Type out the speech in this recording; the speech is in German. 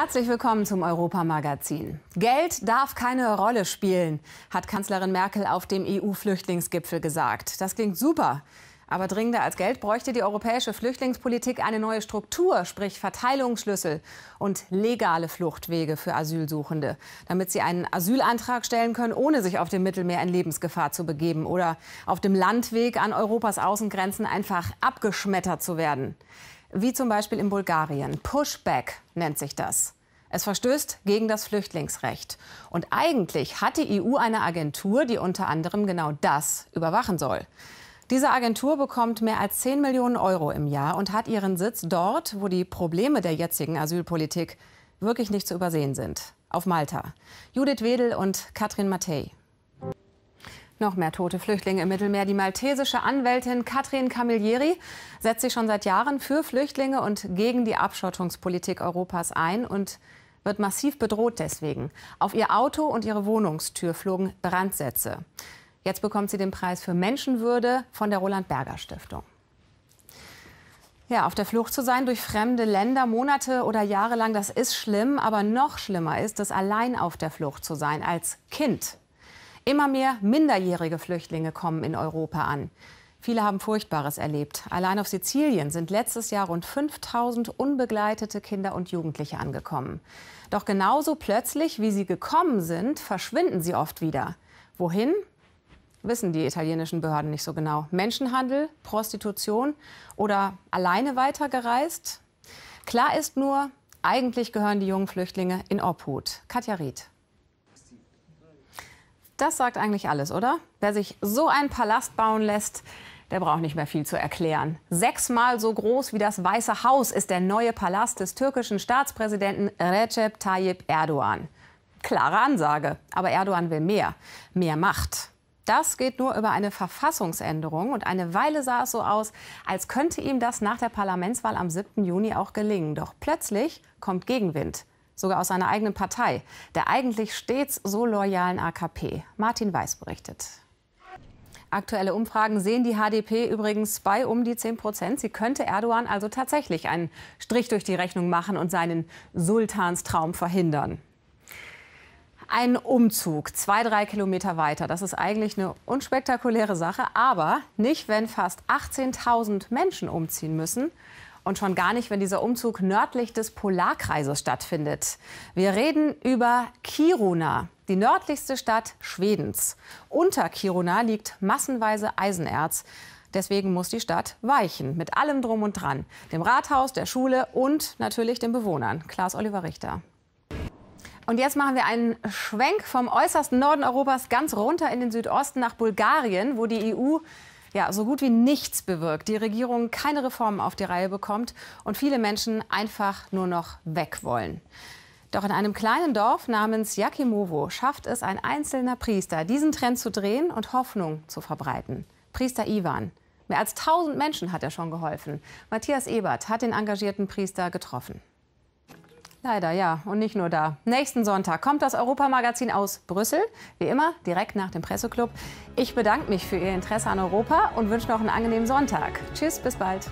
Herzlich willkommen zum Europamagazin. Geld darf keine Rolle spielen, hat Kanzlerin Merkel auf dem EU-Flüchtlingsgipfel gesagt. Das klingt super. Aber dringender als Geld bräuchte die europäische Flüchtlingspolitik eine neue Struktur, sprich Verteilungsschlüssel und legale Fluchtwege für Asylsuchende, damit sie einen Asylantrag stellen können, ohne sich auf dem Mittelmeer in Lebensgefahr zu begeben oder auf dem Landweg an Europas Außengrenzen einfach abgeschmettert zu werden wie zum Beispiel in Bulgarien. Pushback nennt sich das. Es verstößt gegen das Flüchtlingsrecht. Und eigentlich hat die EU eine Agentur, die unter anderem genau das überwachen soll. Diese Agentur bekommt mehr als 10 Millionen Euro im Jahr und hat ihren Sitz dort, wo die Probleme der jetzigen Asylpolitik wirklich nicht zu übersehen sind. Auf Malta. Judith Wedel und Katrin Mattei. Noch mehr tote Flüchtlinge im Mittelmeer. Die maltesische Anwältin Katrin Camilleri setzt sich schon seit Jahren für Flüchtlinge und gegen die Abschottungspolitik Europas ein und wird massiv bedroht deswegen. Auf ihr Auto und ihre Wohnungstür flogen Brandsätze. Jetzt bekommt sie den Preis für Menschenwürde von der Roland Berger Stiftung. Ja, auf der Flucht zu sein durch fremde Länder Monate oder Jahre lang, das ist schlimm, aber noch schlimmer ist es, allein auf der Flucht zu sein als Kind. Immer mehr minderjährige Flüchtlinge kommen in Europa an. Viele haben Furchtbares erlebt. Allein auf Sizilien sind letztes Jahr rund 5000 unbegleitete Kinder und Jugendliche angekommen. Doch genauso plötzlich, wie sie gekommen sind, verschwinden sie oft wieder. Wohin? Wissen die italienischen Behörden nicht so genau. Menschenhandel, Prostitution oder alleine weitergereist? Klar ist nur, eigentlich gehören die jungen Flüchtlinge in Obhut. Katja Ried. Das sagt eigentlich alles, oder? Wer sich so einen Palast bauen lässt, der braucht nicht mehr viel zu erklären. Sechsmal so groß wie das Weiße Haus ist der neue Palast des türkischen Staatspräsidenten Recep Tayyip Erdogan. Klare Ansage, aber Erdogan will mehr, mehr Macht. Das geht nur über eine Verfassungsänderung. Und eine Weile sah es so aus, als könnte ihm das nach der Parlamentswahl am 7. Juni auch gelingen. Doch plötzlich kommt Gegenwind sogar aus seiner eigenen Partei, der eigentlich stets so loyalen AKP. Martin Weiß berichtet. Aktuelle Umfragen sehen die HDP übrigens bei um die 10 Prozent. Sie könnte Erdogan also tatsächlich einen Strich durch die Rechnung machen und seinen Sultanstraum verhindern. Ein Umzug, zwei, drei Kilometer weiter, das ist eigentlich eine unspektakuläre Sache, aber nicht, wenn fast 18.000 Menschen umziehen müssen und schon gar nicht, wenn dieser Umzug nördlich des Polarkreises stattfindet. Wir reden über Kiruna, die nördlichste Stadt Schwedens. Unter Kiruna liegt massenweise Eisenerz. Deswegen muss die Stadt weichen, mit allem drum und dran. Dem Rathaus, der Schule und natürlich den Bewohnern. Klaas-Oliver Richter. Und jetzt machen wir einen Schwenk vom äußersten Norden Europas ganz runter in den Südosten nach Bulgarien, wo die EU ja so gut wie nichts bewirkt, die Regierung keine Reformen auf die Reihe bekommt und viele Menschen einfach nur noch weg wollen. Doch in einem kleinen Dorf namens Yakimovo schafft es ein einzelner Priester, diesen Trend zu drehen und Hoffnung zu verbreiten. Priester Ivan. Mehr als 1000 Menschen hat er schon geholfen. Matthias Ebert hat den engagierten Priester getroffen. Leider ja, und nicht nur da. Nächsten Sonntag kommt das Europamagazin aus Brüssel, wie immer direkt nach dem Presseclub. Ich bedanke mich für Ihr Interesse an Europa und wünsche noch einen angenehmen Sonntag. Tschüss, bis bald.